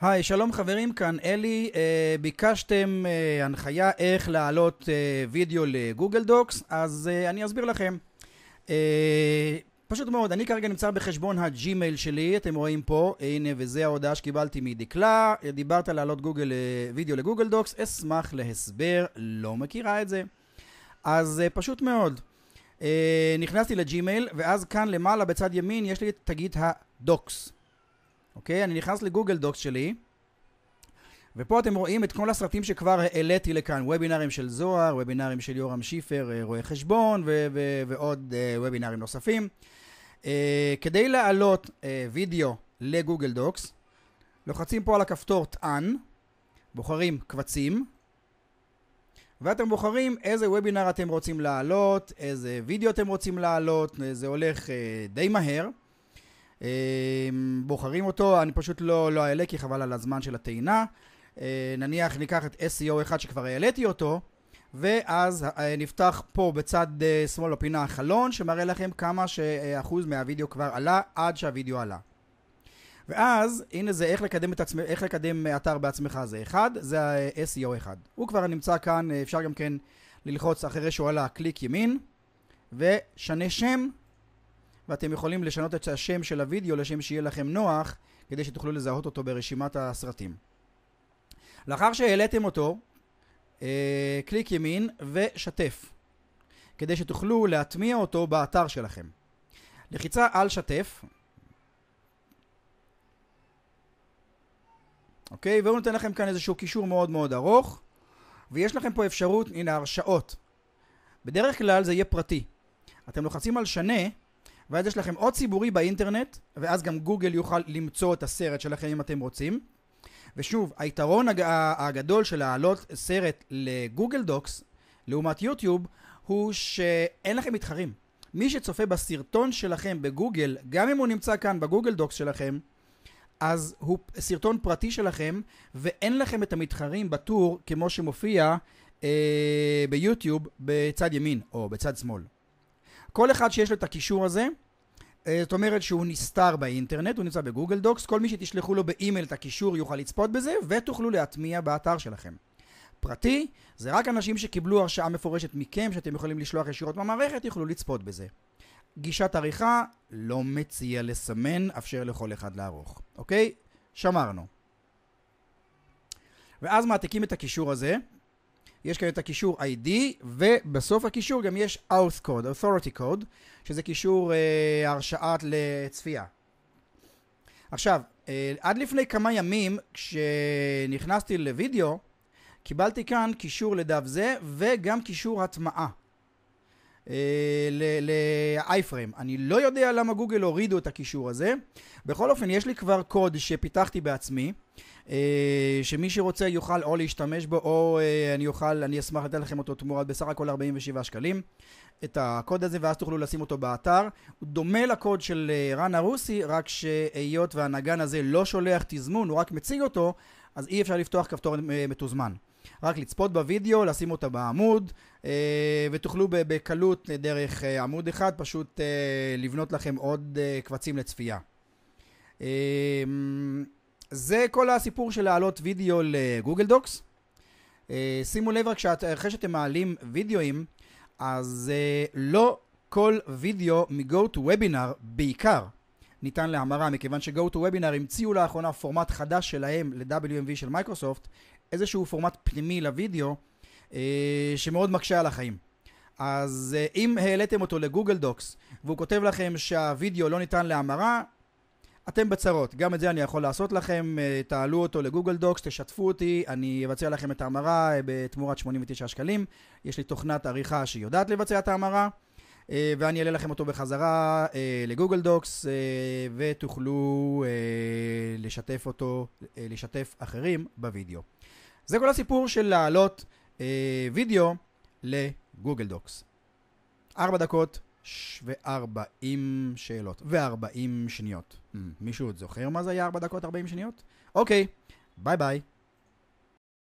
היי, שלום חברים, כאן אלי. אה, ביקשתם אה, הנחיה איך להעלות אה, וידאו לגוגל דוקס, אז אה, אני אסביר לכם. אה, פשוט מאוד, אני כרגע נמצא בחשבון הג'ימייל שלי, אתם רואים פה, הנה, וזה ההודעה שקיבלתי מדקלה. דיברת להעלות גוגל, אה, וידאו לגוגל דוקס, אשמח להסבר, לא מכירה את זה. אז אה, פשוט מאוד. אה, נכנסתי לג'ימייל, ואז כאן למעלה בצד ימין יש לי את תגית הדוקס. אוקיי? אני נכנס לגוגל דוקס שלי, ופה אתם רואים את כל הסרטים שכבר העליתי לכאן, וובינארים של זוהר, וובינארים של יורם שיפר, אה, רואה חשבון, ו- ו- ועוד אה, וובינרים נוספים. אה, כדי להעלות uh, וידאו לגוגל דוקס, לוחצים פה על הכפתור טען, בוחרים קבצים, ואתם בוחרים איזה וובינר אתם רוצים להעלות, איזה וידאו אתם רוצים להעלות, זה הולך uh, די מהר. אמ, בוחרים אותו, אני פשוט לא, לא אעלה כי חבל על הזמן של הטעינה. אה, נניח ניקח את seo אחד שכבר העליתי אותו, ואז אה, נפתח פה בצד אה, שמאל בפינה החלון, שמראה לכם כמה שאחוז מהווידאו כבר עלה עד שהווידאו עלה. ואז, הנה זה איך לקדם, את עצמך, איך לקדם אתר בעצמך, זה אחד, זה ה-SEO אחד. הוא כבר נמצא כאן, אפשר גם כן ללחוץ אחרי שהוא עלה, קליק ימין, ושנה שם ואתם יכולים לשנות את השם של הוידאו לשם שיהיה לכם נוח, כדי שתוכלו לזהות אותו ברשימת הסרטים. לאחר שהעליתם אותו, אה, קליק ימין ושתף, כדי שתוכלו להטמיע אותו באתר שלכם. לחיצה על שתף, אוקיי? והוא נותן לכם כאן איזשהו קישור מאוד מאוד ארוך, ויש לכם פה אפשרות, הנה הרשאות. בדרך כלל זה יהיה פרטי. אתם לוחצים על שנה, ואז יש לכם עוד ציבורי באינטרנט, ואז גם גוגל יוכל למצוא את הסרט שלכם אם אתם רוצים. ושוב, היתרון הג... הגדול של להעלות סרט לגוגל דוקס, לעומת יוטיוב, הוא שאין לכם מתחרים. מי שצופה בסרטון שלכם בגוגל, גם אם הוא נמצא כאן בגוגל דוקס שלכם, אז הוא סרטון פרטי שלכם, ואין לכם את המתחרים בטור כמו שמופיע אה, ביוטיוב בצד ימין או בצד שמאל. כל אחד שיש לו את הקישור הזה, אה, זאת אומרת שהוא נסתר באינטרנט, הוא נמצא בגוגל דוקס, כל מי שתשלחו לו באימייל את הקישור יוכל לצפות בזה, ותוכלו להטמיע באתר שלכם. פרטי, זה רק אנשים שקיבלו הרשאה מפורשת מכם, שאתם יכולים לשלוח ישירות מהמערכת, יוכלו לצפות בזה. גישת עריכה, לא מציע לסמן, אפשר לכל אחד לערוך, אוקיי? שמרנו. ואז מעתיקים את הקישור הזה, יש כאן את הקישור ID, ובסוף הקישור גם יש House Code, Authority Code, שזה קישור אה, הרשאת לצפייה. עכשיו, אה, עד לפני כמה ימים, כשנכנסתי לוידאו, קיבלתי כאן קישור לדף זה, וגם קישור הטמעה. אה, ל-iframe. אני לא יודע למה גוגל הורידו את הקישור הזה. בכל אופן, יש לי כבר קוד שפיתחתי בעצמי. אה, שמי שרוצה יוכל או להשתמש בו או אה, אני אוכל, אני אשמח לתת לכם אותו תמורת בסך הכל 47 שקלים את הקוד הזה ואז תוכלו לשים אותו באתר. הוא דומה לקוד של אה, רן הרוסי, רק שהיות והנגן הזה לא שולח תזמון, הוא רק מציג אותו, אז אי אפשר לפתוח כפתור אה, מתוזמן. רק לצפות בווידאו, לשים אותה בעמוד, אה, ותוכלו בקלות אה, דרך אה, עמוד אחד פשוט לבנות לכם עוד קבצים לצפייה. זה כל הסיפור של להעלות וידאו לגוגל דוקס. שימו לב רק שאחרי שאתם מעלים וידאוים, אז לא כל וידאו מ go to webinar בעיקר ניתן להמרה, מכיוון ש go to webinar המציאו לאחרונה פורמט חדש שלהם ל-WMV של מייקרוסופט, איזשהו פורמט פנימי לוידאו, אה, שמאוד מקשה על החיים. אז אה, אם העליתם אותו לגוגל דוקס, והוא כותב לכם שהוידאו לא ניתן להמרה, אתם בצרות, גם את זה אני יכול לעשות לכם, אה, תעלו אותו לגוגל דוקס, תשתפו אותי, אני אבצע לכם את ההמרה אה, בתמורת 89 שקלים, יש לי תוכנת עריכה שיודעת לבצע את ההמרה. אה, ואני אעלה לכם אותו בחזרה אה, לגוגל דוקס, אה, ותוכלו לשתף אותו, לשתף אחרים בווידאו. זה כל הסיפור של להעלות וידאו לגוגל דוקס. ארבע דקות וארבעים שאלות, וארבעים שניות. Mm, מישהו עוד זוכר מה זה היה ארבע דקות ארבעים שניות? אוקיי, ביי ביי.